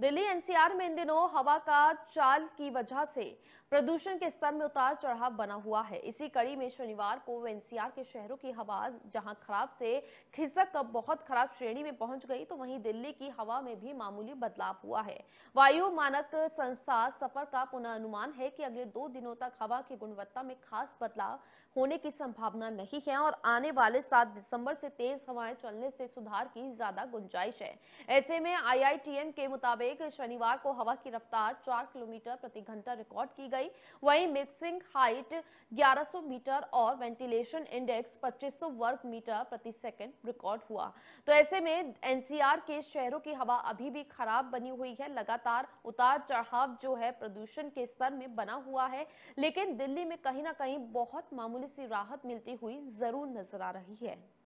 Delhi NCR में इन दिनों हवा का चाल की वजह से प्रदूषण के स्तर में उतार चढ़ाव बना हुआ है इसी कड़ी में शनिवार को एनसीआर के शहरों की हवा जहां खराब से खिसक कब बहुत खराब श्रेणी में पहुंच गई तो वहीं दिल्ली की हवा में भी मामूली बदलाव हुआ है वायु मानक संस्था सफर का पुनः अनुमान है कि अगले दो दिनों तक हवा की गुणवत्ता में खास बदलाव होने की संभावना नहीं है और आने वाले सात दिसंबर से तेज हवाएं चलने से सुधार की ज्यादा गुंजाइश है ऐसे में आई के मुताबिक वेग शनिवार को हवा की रफ्तार 4 किलोमीटर प्रति घंटा रिकॉर्ड की गई वहीं मिक्सिंग हाइट 1100 मीटर और वेंटिलेशन इंडेक्स 2500 वर्ग मीटर प्रति सेकंड रिकॉर्ड हुआ तो ऐसे में एनसीआर के शहरों की हवा अभी भी खराब बनी हुई है लगातार उतार चढ़ाव जो है प्रदूषण के स्तर में बना हुआ है लेकिन दिल्ली में कहीं ना कहीं बहुत मामूली सी राहत मिलती हुई जरूर नजर आ रही है